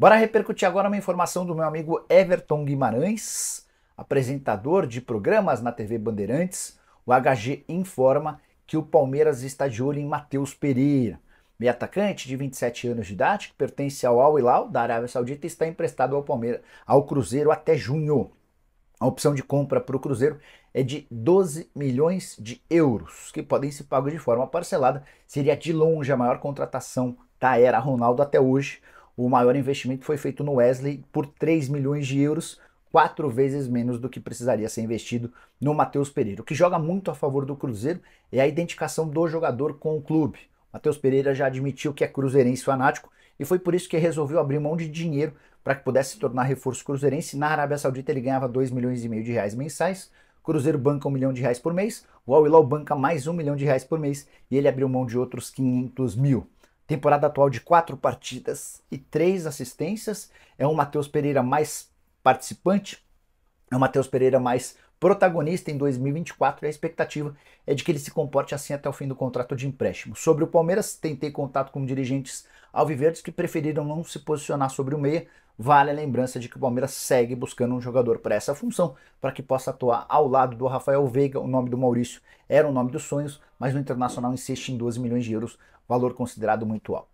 Bora repercutir agora uma informação do meu amigo Everton Guimarães, apresentador de programas na TV Bandeirantes. O HG informa que o Palmeiras está de olho em Matheus Pereira. Meio atacante de 27 anos de idade, que pertence ao Al Hilal da Arábia Saudita, está emprestado ao Palmeiras, ao Cruzeiro até junho. A opção de compra para o Cruzeiro é de 12 milhões de euros, que podem ser pagos de forma parcelada. Seria de longe a maior contratação da era Ronaldo até hoje o maior investimento foi feito no Wesley por 3 milhões de euros, quatro vezes menos do que precisaria ser investido no Matheus Pereira. O que joga muito a favor do Cruzeiro é a identificação do jogador com o clube. Matheus Pereira já admitiu que é cruzeirense fanático e foi por isso que resolveu abrir mão de dinheiro para que pudesse se tornar reforço cruzeirense. Na Arábia Saudita ele ganhava 2 milhões e meio de reais mensais, Cruzeiro banca 1 um milhão de reais por mês, o Al Hilal banca mais 1 um milhão de reais por mês e ele abriu mão de outros 500 mil. Temporada atual de quatro partidas e três assistências. É um Matheus Pereira mais participante, é um Matheus Pereira mais protagonista em 2024 e a expectativa é de que ele se comporte assim até o fim do contrato de empréstimo. Sobre o Palmeiras, tentei contato com dirigentes alviverdes que preferiram não se posicionar sobre o meia. Vale a lembrança de que o Palmeiras segue buscando um jogador para essa função, para que possa atuar ao lado do Rafael Veiga. O nome do Maurício era o nome dos sonhos, mas o Internacional insiste em 12 milhões de euros, valor considerado muito alto.